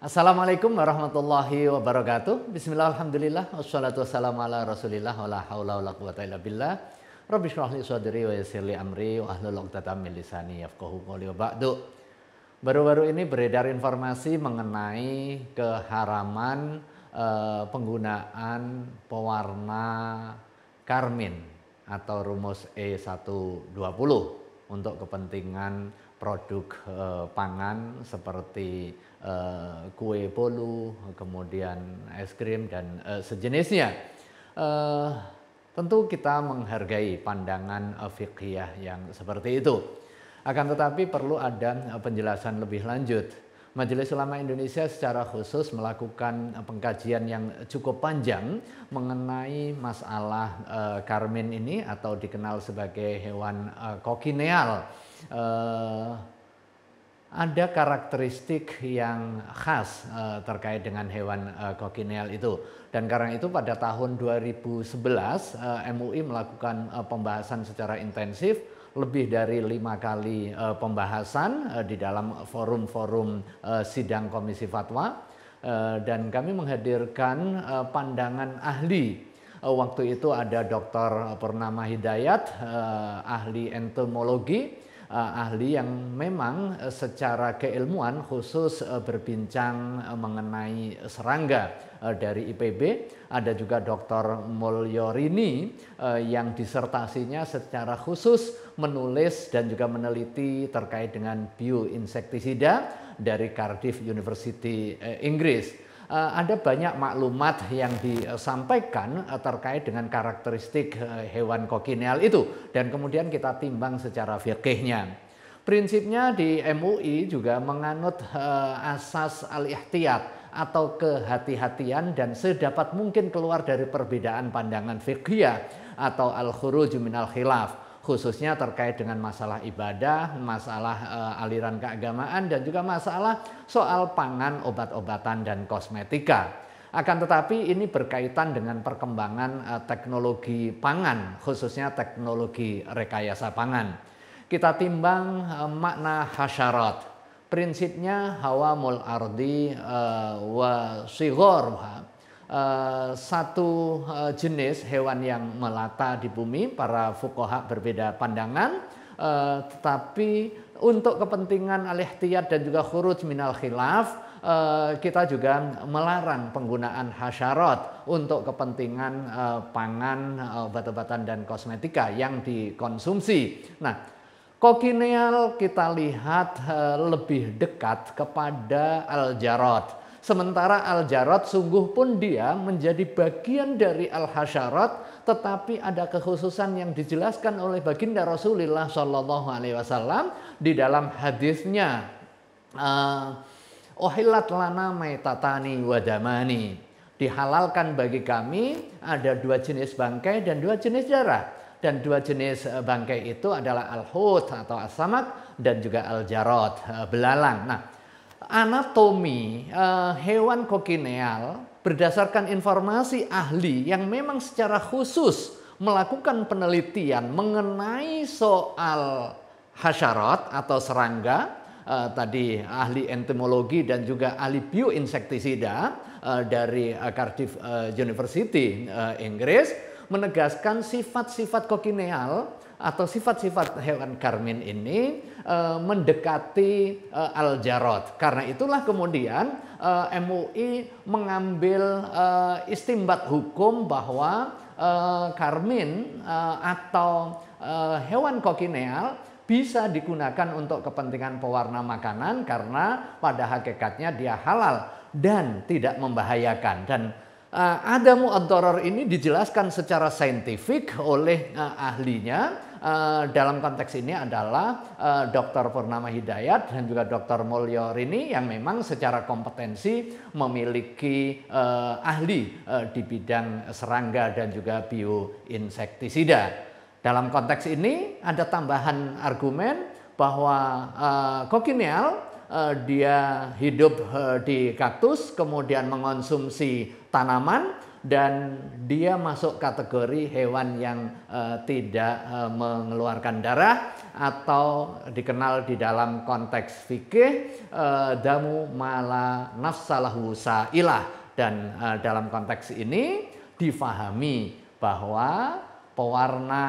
Assalamualaikum warahmatullahi wabarakatuh. Bismillah alhamdulillah wassalatu wassalamu ala Rasulillah wala haula wala quwata illa billah. Rabbi shrah li sadri wa yassir li amri wa ahlul 'uqdatam min lisani yafqahu qawli wa ba'du. Baru-baru ini beredar informasi mengenai keharaman eh, penggunaan pewarna karmin atau rumus E120 untuk kepentingan produk eh, pangan seperti eh, kue bolu, kemudian es krim dan eh, sejenisnya. Eh, tentu kita menghargai pandangan eh, fikih yang seperti itu. Akan tetapi perlu ada eh, penjelasan lebih lanjut. Majelis Ulama Indonesia secara khusus melakukan eh, pengkajian yang cukup panjang mengenai masalah e, karmin ini atau dikenal sebagai hewan e, kokineal Eh, ada karakteristik yang khas eh, terkait dengan hewan uh, eh, kokinel itu. Dan karena itu pada tahun 2011 uh, MUI melakukan pembahasan secara intensif lebih dari lima kali pembahasan di dalam forum-forum sidang Komisi Fatwa dan kami menghadirkan pandangan ahli waktu itu ada Dr. Purnama Hidayat ahli entomologi uh, ahli yang memang eh, secara keilmuan khusus uh, berbincang uh, mengenai serangga uh, dari IPB. Ada juga Dr. Mulyorini uh, yang disertasinya secara khusus menulis dan juga meneliti terkait dengan bioinsektisida dari Cardiff University uh, Inggris. Eh, ada banyak maklumat yang disampaikan eh, terkait dengan karakteristik eh, hewan kokinel itu dan kemudian kita timbang secara fikihnya. Prinsipnya di MUI juga menganut asas al-ihtiyat atau kehati-hatian dan sedapat mungkin keluar dari perbedaan pandangan fikih atau al-khuruj min al khilaf khususnya terkait dengan masalah ibadah, masalah e, aliran keagamaan dan juga masalah soal pangan, obat-obatan dan kosmetika. Akan tetapi ini berkaitan dengan perkembangan e, teknologi pangan, khususnya teknologi rekayasa pangan. Kita timbang e, makna hasyarat. Prinsipnya hawa mul ardi e, wa sigorha Eh, satu eh, jenis hewan yang melata di bumi, para fukoha berbeda pandangan, eh, tetapi untuk kepentingan alihtiyat dan juga khuruj minal khilaf, kita juga melarang penggunaan hasyarat untuk kepentingan pangan, obat-obatan dan kosmetika yang dikonsumsi. Nah, kokineal kita lihat lebih dekat kepada al-jarot. Sementara al-jarad sungguh pun dia menjadi bagian dari al-hasyarat tetapi ada kekhususan yang dijelaskan oleh baginda Rasulullah Shallallahu di dalam hadisnya ohilat eh, lana maitatani wadamani dihalalkan bagi kami ada dua jenis bangkai dan dua jenis darah dan dua jenis eh, bangkai itu adalah al-hut atau asamak samak dan juga al jarot eh, belalang. Nah, anatomi uh, hewan kokineal berdasarkan informasi ahli yang memang secara khusus melakukan penelitian mengenai soal hasyarat atau serangga uh, tadi ahli entomologi dan juga ahli bioinsektisida uh, dari uh, Cardiff uh, University uh, Inggris menegaskan sifat-sifat kokineal atau sifat-sifat hewan karmin ini eh, mendekati eh, al-jarot. Karena itulah kemudian eh, MUI mengambil istimbat hukum bahwa karmin atau hewan kokineal bisa digunakan untuk kepentingan pewarna makanan karena pada hakikatnya dia halal dan tidak membahayakan dan uh, adamu Adoror ini dijelaskan secara saintifik oleh ahlinya Eh, dalam konteks ini adalah uh, eh, Dr. Purnama Hidayat dan juga Dr. Mulyo Rini yang memang secara kompetensi memiliki eh, ahli di bidang serangga dan juga bioinsektisida. Dalam konteks ini ada tambahan argumen bahwa uh, dia hidup di kaktus kemudian mengonsumsi tanaman dan dia masuk kategori hewan yang uh, tidak uh, mengeluarkan darah atau dikenal di dalam konteks fikih uh, damu mala nafsalahu sa'ilah dan uh, dalam konteks ini difahami bahwa pewarna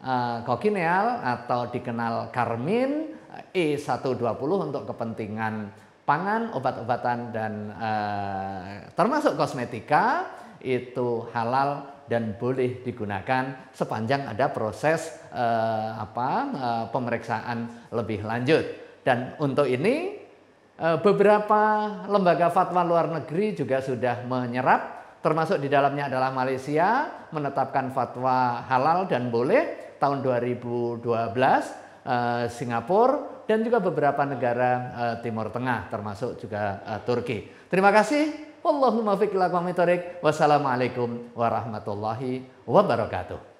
uh, atau dikenal karmin E120 e untuk kepentingan pangan, obat-obatan dan uh, termasuk kosmetika itu halal dan boleh digunakan sepanjang ada proses eh, apa eh, pemeriksaan lebih lanjut. Dan untuk ini eh, beberapa lembaga fatwa luar negeri juga sudah menyerap termasuk di dalamnya adalah Malaysia menetapkan fatwa halal dan boleh tahun 2012 eh, Singapura dan juga beberapa negara eh, Timur Tengah termasuk juga eh, Turki. Terima kasih Wallahu muwaffiq ila Wassalamualaikum warahmatullahi wabarakatuh.